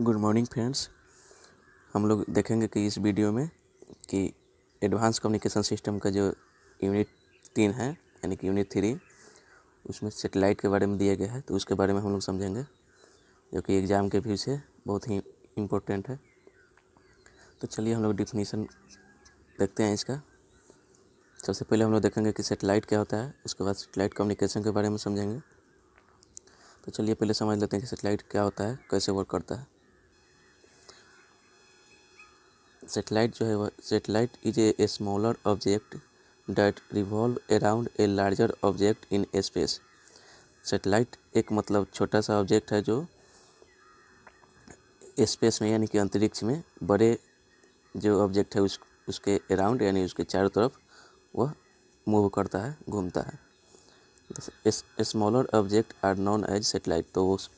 good morning friends हम लोग देखेंगे कि इस वीडियो में कि एडवांस कम्युनिकेशन सिस्टम का जो यूनिट तीन है यानी कि यूनिट थ्री उसमें सेटेलाइट के बारे में दिया गया है तो उसके बारे में हम लोग समझेंगे जो कि एग्ज़ाम के व्यू से बहुत ही इम्पोर्टेंट है तो चलिए हम लोग डिफिनीसन देखते हैं इसका सबसे पहले हम लोग देखेंगे कि सेटेलाइट क्या होता है उसके बाद सेटेलाइट कम्युनिकेशन के बारे में समझेंगे तो चलिए पहले समझ लेते हैं कि सेटेलाइट क्या होता है कैसे वर्क करता है सेटेलाइट जो है वह satellite is a smaller object that revolve around a larger object in space satellite एक मतलब छोटा सा ऑब्जेक्ट है जो स्पेस में यानी कि अंतरिक्ष में बड़े जो ऑब्जेक्ट है उस उसके अराउंड यानी उसके चारों तरफ वह मूव करता है घूमता है smaller object are known as satellite तो उस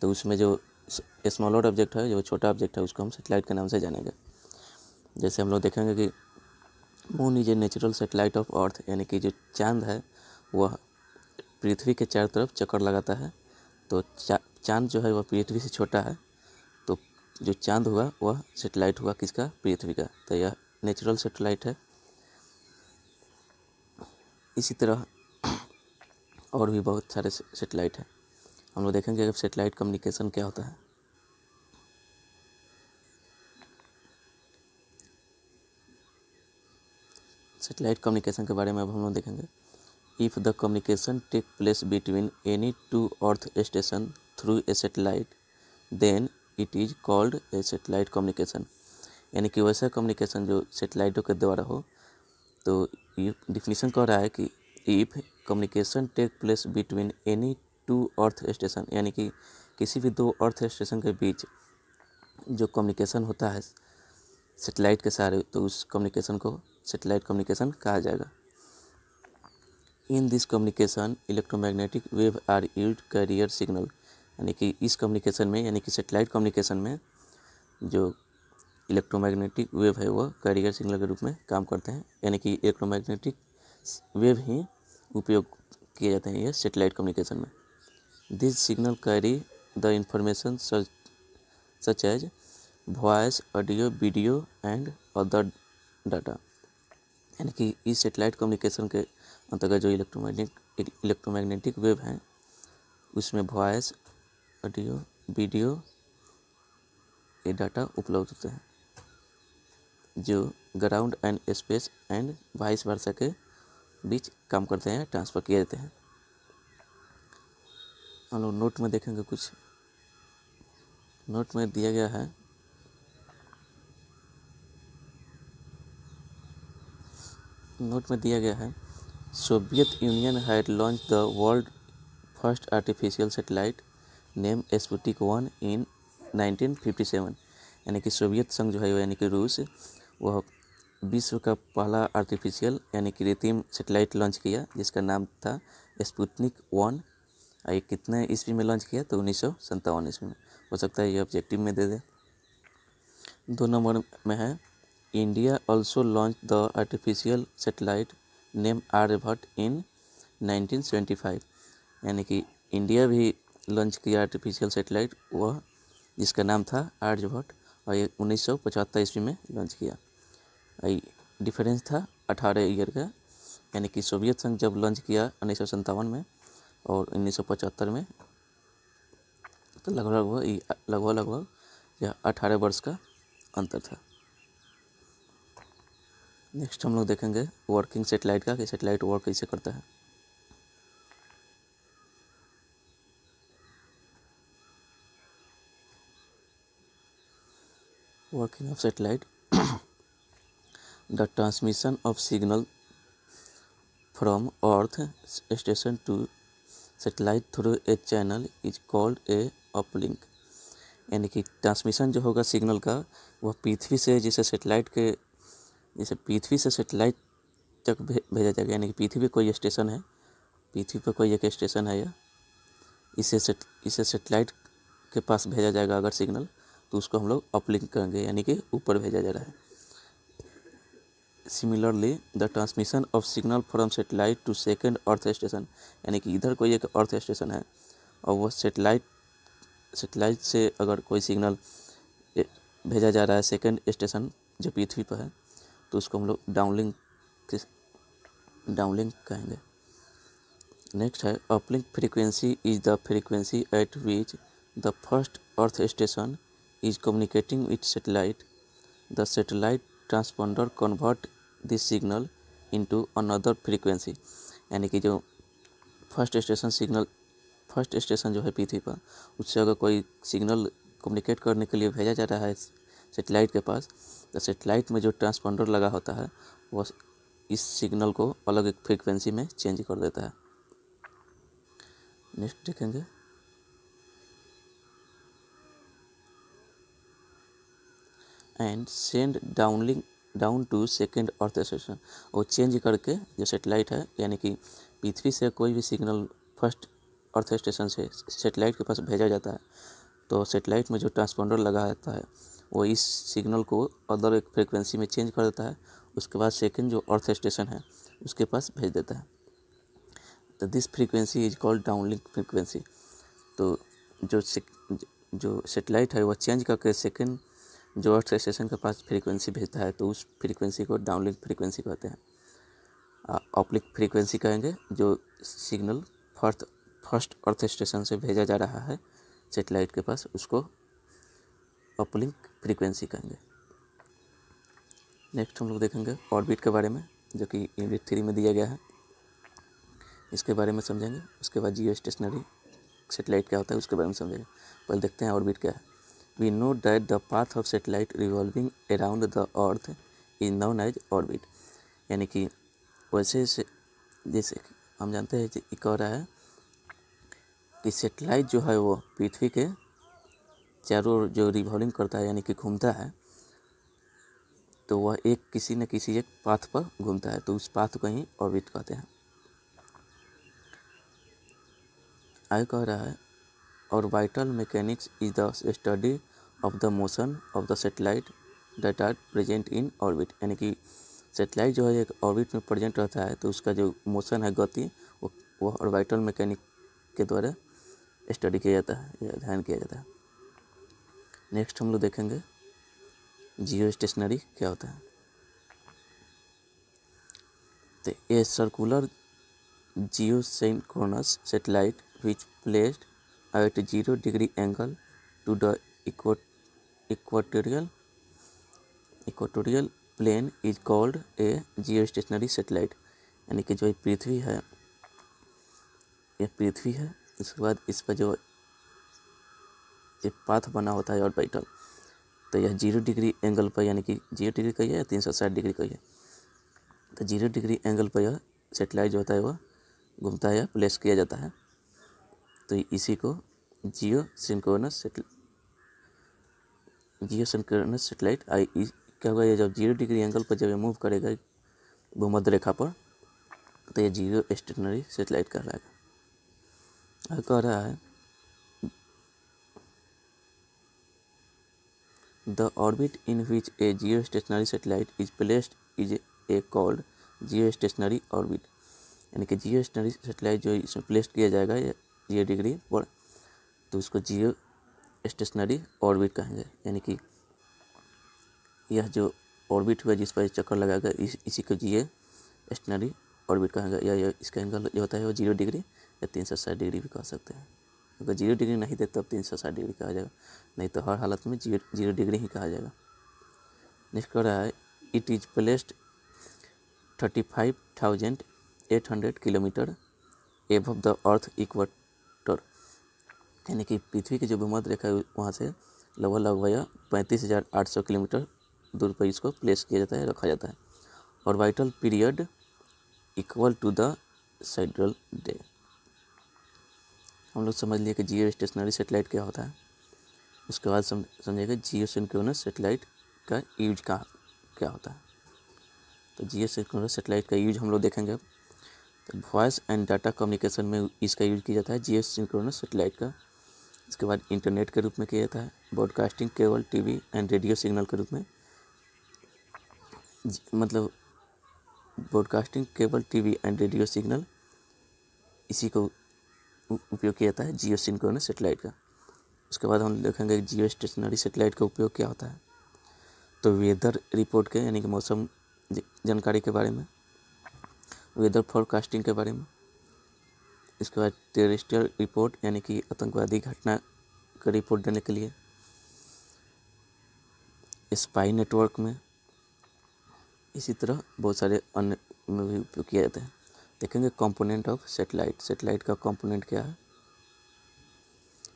तो उसमें जो स्मॉलर ऑब्जेक्ट है जो छोटा ऑब्जेक्ट है उसको हम सेटेलाइट के नाम से जानेंगे जैसे हम लोग देखेंगे कि moon is a natural satellite of earth यानी कि जो चांद है वह पृथ्वी के चारों तरफ चक्कर लगाता है तो चा, चांद जो है वह पृथ्वी से छोटा है तो जो चांद हुआ वह सेटेलाइट हुआ किसका पृथ्वी का तो यह नेचुरल सेटेलाइट है इसी तरह और भी बहुत सारे सेटेलाइट हैं हम लोग देखेंगे कि सेटेलाइट कम्युनिकेशन क्या होता है सेटेलाइट कम्युनिकेशन के बारे में अब हम लोग देखेंगे if the communication take place between any two earth station through a satellite then it is called a satellite communication यानी कि वैसा कम्युनिकेशन जो सेटेलाइटों के द्वारा हो तो ये डिफिनीशन कह रहा है कि if communication take place between any two earth station यानी कि किसी भी दो अर्थ स्टेशन के बीच जो कम्युनिकेशन होता है सेटेलाइट के सहारे तो उस कम्युनिकेशन को सेटेलाइट कम्युनिकेशन कहा जाएगा in this communication electromagnetic wave are use carrier signal यानी कि इस कम्युनिकेशन में यानी कि सेटेलाइट कम्युनिकेशन में जो इलेक्ट्रोमैग्नेटिक वेव है वह कैरियर सिग्नल के रूप में काम करते हैं यानी कि इलेक्ट्रोमैग्नेटिक वेव ही उपयोग किए जाते हैं ये सेटेलाइट कम्युनिकेशन में this signal carry the information such as voice audio video and other data यानी कि इस सेटेलाइट कम्युनिकेशन के अंतर्गत जो इलेक्ट्रोमैग्नेटिक इलेक्ट्रोमैग्नेटिक वेव हैं उसमें वॉयस ऑडियो वीडियो ये डाटा उपलब्ध होते हैं जो ground and space and vice versa के बीच काम करते हैं ट्रांसफ़र किए जाते हैं हम लोग नोट में देखेंगे कुछ नोट में दिया गया है नोट में दिया गया है Soviet Union had launch the world first artificial satellite name Sputnik one in 1957 यानी कि सोवियत संघ जो है यानी कि रूस वह विश्व का पहला आर्टिफिशियल यानी कि रितिम सेटेलाइट लॉन्च किया जिसका नाम था स्पुतनिक वन ये कितने ईस्वी में लॉन्च किया तो उन्नीस सौ सत्तावन ईस्वी में हो सकता है ये ऑब्जेक्टिव में दे दे दो नंबर में है India also launched the artificial satellite named Aryabhata in 1975 यानी कि इंडिया भी लॉन्च किया आर्टिफिशियल सेटेलाइट वह जिसका नाम था आर्यभट्ट और ये उन्नीस सौ पचहत्तर ईस्वी में लॉन्च किया डिफरेंस था अठारह ईयर का यानी कि सोवियत संघ जब लॉन्च किया उन्नीस सौ में और उन्नीस सौ पचहत्तर में तो लगभग लगभग लगभग लगभग यह अठारह वर्ष का अंतर था नेक्स्ट हम लोग देखेंगे वर्किंग सेटेलाइट का कि सेटेलाइट वर्क कैसे करता है working of satellite the transmission of signal from earth station to satellite through a channel is called a uplink यानी कि ट्रांसमिशन जो होगा सिग्नल का वह पृथ्वी से जिसे सेटेलाइट के जैसे पृथ्वी से सेटेलाइट तक भेजा जाएगा यानी कि पृथ्वी पर कोई स्टेशन है पृथ्वी पर कोई एक स्टेशन है या इसे सेट इसे सेटेलाइट के पास भेजा जाएगा अगर सिग्नल तो उसको हम लोग अपलिंक करेंगे यानी कि ऊपर भेजा जा रहा है similarly the transmission of signal from satellite to second earth station यानी कि इधर कोई एक अर्थ स्टेशन है और वह सेटेलाइट सेटेलाइट से अगर कोई सिग्नल भेजा जा रहा है सेकेंड स्टेशन जो पृथ्वी पर है तो उसको हम लोग डाउनलिंक डाउनलिंग डाउनलिंक कहेंगे नेक्स्ट है uplink frequency is the frequency at which the first earth station is communicating with satellite the satellite transponder convert this signal into another frequency यानी कि जो first station signal first station जो है पृथ्वी पर उससे अगर कोई सिग्नल कम्युनिकेट करने के लिए भेजा जा रहा है सेटेलाइट के पास तो सेटेलाइट में जो ट्रांसपोंडर लगा होता है वह इस सिग्नल को अलग एक फ्रिक्वेंसी में चेंज कर देता है नेक्स्ट देखेंगे and send downlink down to second earth station वो चेंज करके जो सेटेलाइट है यानी कि पृथ्वी से कोई भी सिग्नल फर्स्ट अर्थ स्टेशन से सेटेलाइट के पास भेजा जाता है तो सेटेलाइट में जो ट्रांसपोंडर लगा रहता है वो इस सिग्नल को अदर एक फ्रिक्वेंसी में चेंज कर देता है उसके बाद सेकेंड जो अर्थ स्टेशन है उसके पास भेज देता है तो this frequency is called downlink frequency तो जो जो सेटेलाइट है वह चेंज करके सेकेंड जो अर्थ स्टेशन के पास फ्रीक्वेंसी भेजता है तो उस फ्रीक्वेंसी को डाउनलिंक फ्रीक्वेंसी कहते हैं ऑप्लिक फ्रीक्वेंसी कहेंगे जो signal first first earth station से भेजा जा रहा है सेटेलाइट के पास उसको अपलिंक फ्रीक्वेंसी कहेंगे नेक्स्ट हम लोग देखेंगे ऑर्बिट के बारे में जो कि यूनिट थ्री में दिया गया है इसके बारे में समझेंगे उसके बाद जियो स्टेशनरी सेटेलाइट क्या होता है उसके बारे में समझेंगे पहले देखते हैं ऑर्बिट क्या है we know that the path of satellite revolving around the earth is known as orbit यानी कि वैसे से जैसे हम जानते हैं कि कह रहा है कि सेटेलाइट जो है वो पृथ्वी के चारों ओर जो रिवॉल्विंग करता है यानी कि घूमता है तो वह एक किसी न किसी एक पाथ पर घूमता है तो उस पाथ को ही ऑर्बिट कहते हैं आय कह रहा है orbital mechanics is the study of the motion of the satellite that are present in orbit यानी कि सेटेलाइट जो है एक ऑर्बिट में प्रेजेंट रहता है तो उसका जो मोशन है गति वह ऑर्बिटल मैकेनिक के द्वारा स्टडी किया जाता है या अध्ययन किया जाता है नेक्स्ट हम लोग देखेंगे जियो स्टेशनरी क्या होता है तो a circular geosynchronous satellite which placed at zero degree angle to the equatorial equatorial plane is called a geostationary satellite यानी कि जो पृथ्वी है यह पृथ्वी है उसके बाद इस पर जो एक पाथ बना होता है ऑर्बिटल तो यह जीरो डिग्री एंगल पर यानी कि जीरो डिग्री कही है या तीन सौ साठ डिग्री कही है तो जीरो डिग्री एंगल पर यह सेटेलाइट जो होता है वह घूमता है या प्लेस किया जाता है तो इसी को geosynchronous geosynchronous satellite आई क्या होगा ये जब जीरो डिग्री एंगल पर जब ये मूव करेगा भूमध्य रेखा पर तो ये जीरो स्टेशनरी सेटेलाइट कहलाएगा कह रहा है the orbit in which a geostationary satellite is placed is a called geostationary orbit यानी कि जियो स्टेशनरी सेटेलाइट जो इसमें प्लेस किया जाएगा जियो डिग्री पर तो उसको जियो स्टेशनरी ऑर्बिट कहेंगे यानी कि यह जो ऑर्बिट हुआ जिस पर चक्कर लगाएगा इस इसी को जियो स्टेशनरी ऑर्बिट कहेंगे या इसका एंगल जो होता है वो जीरो डिग्री या तीन सौ साठ डिग्री भी कह सकते हैं अगर जीरो डिग्री नहीं दे तब तो तीन सौ साठ डिग्री कहा जाएगा नहीं तो हर हालत में जीरो जीरो डिग्री ही कहा जाएगा नेक्स्ट कह रहा है it is placed thirty five thousand eight hundred kilometer above the earth equator यानी कि पृथ्वी की जो भूमध्य रेखा है वहाँ से लगभग लगभग पैंतीस हज़ार आठ सौ किलोमीटर दूर पर इसको प्लेस किया जाता है रखा जाता है orbital period equal to the sidereal day हम लोग समझ लिए कि जियो स्टेशनरी सेटेलाइट क्या होता है उसके बाद समझेगा जियो सिंक्रोनस सेटेलाइट का यूज का क्या होता है तो जियो सिंक्रोनस सेटेलाइट का यूज हम लोग देखेंगे तो वॉइस एंड डाटा कम्युनिकेशन में इसका यूज किया जाता है जियो सिंक्रोनस सेटेलाइट का इसके बाद इंटरनेट के रूप में किया जाता है broadcasting cable T and radio signal के रूप में मतलब broadcasting cable T and radio signal इसी को उपयोग किया जाता है जियो सिंक्रोनस सेटेलाइट का उसके बाद हम देखेंगे जियो स्टेशनरी सेटेलाइट का उपयोग क्या होता है तो वेदर रिपोर्ट के यानी कि मौसम जानकारी के बारे में वेदर फॉरकास्टिंग के बारे में इसके बाद टेरिस्टियल रिपोर्ट यानी कि आतंकवादी घटना का रिपोर्ट देने के लिए स्पाई नेटवर्क में इसी तरह बहुत सारे अन्य में भी उपयोग किया जाता है देखेंगे कंपोनेंट ऑफ सेटेलाइट सेटेलाइट का कंपोनेंट क्या है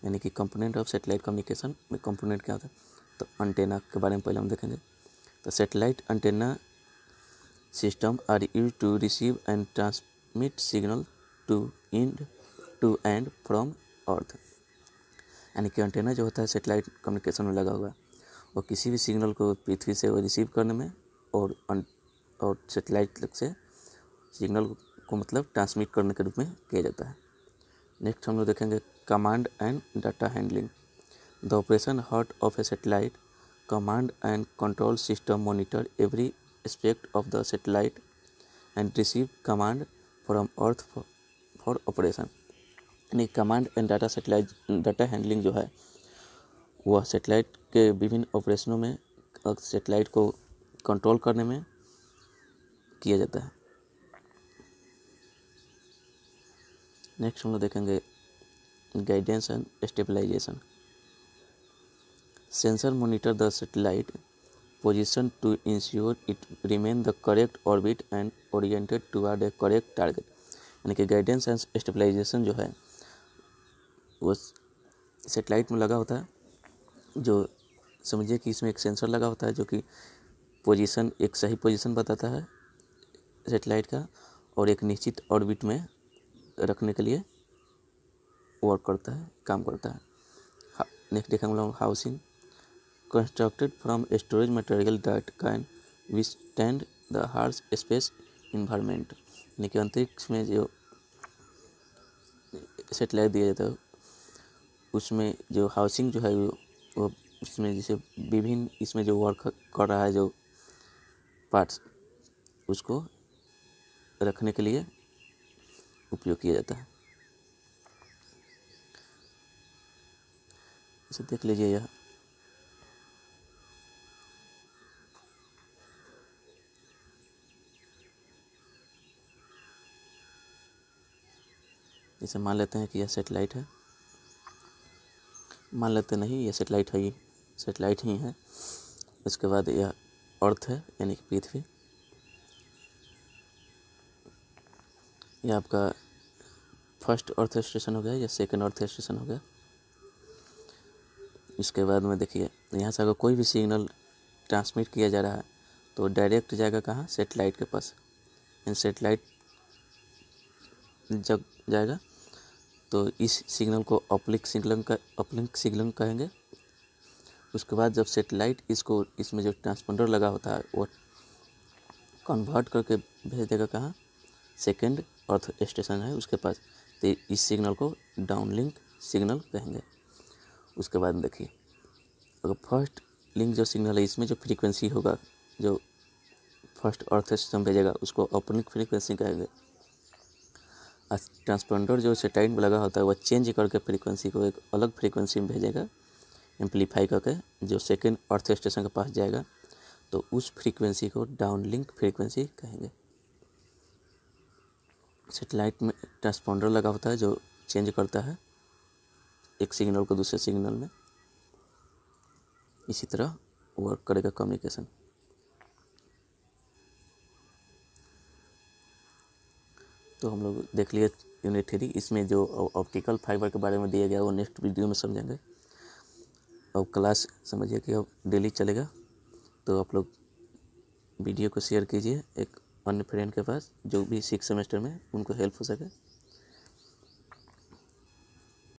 यानी कि कंपोनेंट ऑफ सेटेलाइट कम्युनिकेशन में कंपोनेंट क्या होता है तो अंटेना के बारे में पहले हम देखेंगे तो satellite antenna system are use to receive and transmit signal to and to and from earth यानी कि अंटेना जो होता है सेटेलाइट कम्युनिकेशन में लगा हुआ है वो किसी भी सिग्नल को पृथ्वी से रिसीव करने में और और सेटेलाइट से सिग्नल को मतलब ट्रांसमिट करने के रूप में किया जाता है नेक्स्ट हम लोग देखेंगे command and data handling the operation heart of a satellite command and control system monitor every aspect of the satellite and receive command from earth for operation यानी command and data satellite data handling जो है वह satellite के विभिन्न ऑपरेशनों में satellite को control करने में किया जाता है नेक्स्ट हम लोग देखेंगे guidance and stabilization sensor monitor the satellite to ensure it remain the correct orbit and and to are the correct target यानी कि गाइडेंस एंड स्टेबलाइजेशन जो है वो सेटेलाइट में लगा होता है जो समझिए कि इसमें एक सेंसर लगा होता है जो कि पोजीशन एक सही पोजीशन बताता है सेटेलाइट का और एक निश्चित ऑर्बिट में रखने के लिए वर्क करता है काम करता है नेक्स्ट हाँ, देखेंगे हम housing constructed from storage material that can stand the harsh space environment यानी कि अंतरिक्ष में जो सेटेलाइट दिया जाता है उसमें जो हाउसिंग जो है वो उसमें जैसे विभिन्न इसमें जो वर्क कर रहा है जो पार्ट्स उसको रखने के लिए उपयोग किया जाता है इसे देख लीजिए यह जैसे मान लेते हैं कि यह सेटेलाइट है मान लेते नहीं यह सेटेलाइट है ही सेटेलाइट ही है इसके बाद यह अर्थ है यानी कि पृथ्वी ये आपका फर्स्ट अर्थ स्टेशन हो गया या सेकंड अर्थ स्टेशन हो गया इसके बाद में देखिए यहाँ से अगर कोई भी सिग्नल ट्रांसमिट किया जा रहा है तो डायरेक्ट जाएगा कहाँ सेटेलाइट के पास एंड सेटेलाइट जब जाएगा तो इस सिग्नल को अपलिंक सिग्नल का अपलिंक सिग्नल कहेंगे उसके बाद जब सेटेलाइट इसको इसमें जो ट्रांसपोंडर लगा होता है वो कन्वर्ट करके भेज देगा कहाँ सेकेंड अर्थ स्टेशन है उसके पास तो इस सिग्नल को डाउन लिंक सिग्नल कहेंगे उसके बाद देखिए अगर फर्स्ट लिंक जो सिग्नल है इसमें जो फ्रीक्वेंसी होगा जो फर्स्ट अर्थ सिस्टम भेजेगा उसको ओपनिंग फ्रीक्वेंसी कहेंगे ट्रांसपोंडर जो सेटाइट टाइम लगा होता है वह चेंज करके फ्रीक्वेंसी को एक अलग फ्रीक्वेंसी में भेजेगा एम्पलीफाई करके जो सेकेंड अर्थ स्टेशन के पास जाएगा तो उस फ्रीक्वेंसी को डाउन लिंक फ्रीक्वेंसी कहेंगे सेटेलाइट में ट्रांसपोंडर लगा होता है जो चेंज करता है एक सिग्नल को दूसरे सिग्नल में इसी तरह वर्क करेगा कम्युनिकेशन तो हम लोग देख लिए यूनिट थ्री इसमें जो ऑप्टिकल फाइबर के बारे में दिया गया वो नेक्स्ट वीडियो में समझेंगे अब क्लास समझिए कि अब डेली चलेगा तो आप लोग वीडियो को शेयर कीजिए एक अन्य फ्रेंड के पास जो भी सिक्स सेमेस्टर में उनको हेल्प हो सके